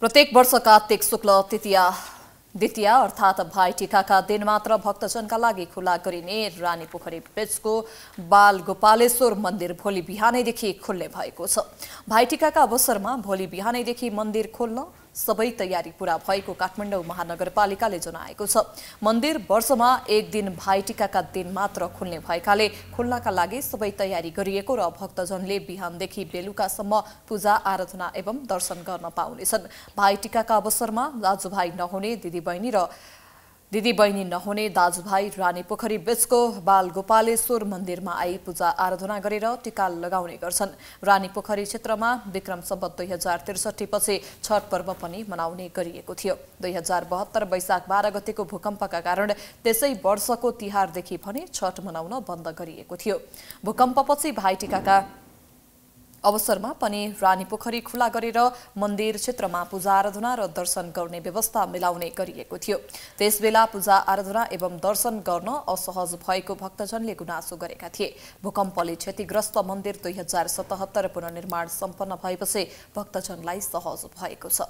प्रत्येक वर्ष कार्तिक शुक्ल तृतीया द्वितीय अर्थात् भाइटिकाका दिन मात्र भक्तजनका लागि खुला गरिने रानी पोखरी ब्रिजको बाल गोपालेश्वर मन्दिर भोलि बिहानैदेखि खुल्ने भएको छ भाइटिकाका अवसरमा भोलि बिहानैदेखि मन्दिर खोल्न सबै तयारी पूरा भएको काठमाडौँ महानगरपालिकाले जनाएको छ मन्दिर वर्षमा एक दिन भाइटिकाका दिन मात्र खुल्ने भएकाले खुल्नका लागि सबै तयारी गरिएको र भक्तजनले बिहानदेखि बेलुकासम्म पूजा आराधना एवं दर्शन गर्न पाउनेछन् भाइटिकाका अवसरमा दाजुभाइ नहुने दिदीबहिनी र दिदी बहिनी नहुने दाजुभाइ रानी पोखरी बीचको बाल गोपालेश्वर मन्दिरमा आई पूजा आराधना गरेर टिका लगाउने गर्छन् रानी पोखरी क्षेत्रमा विक्रम सम्बत दुई हजार त्रिसठी पछि छठ पर्व पनि मनाउने गरिएको थियो दुई हजार बहत्तर वैशाख बाह्र गतिको भूकम्पका कारण त्यसै वर्षको तिहारदेखि भने छठ मनाउन बन्द गरिएको थियो भूकम्पपछि भाइटिकाका अवसरमा पनि रानी पोखरी खुला गरेर मन्दिर क्षेत्रमा पूजा आराधना र दर्शन गर्ने व्यवस्था मिलाउने गरिएको थियो त्यसबेला पूजा आराधना एवं दर्शन गर्न असहज भएको भक्तजनले गुनासो गरेका थिए भूकम्पले क्षतिग्रस्त मन्दिर दुई हजार सतहत्तर पुनर्निर्माण सम्पन्न भएपछि भक्तजनलाई सहज भएको छ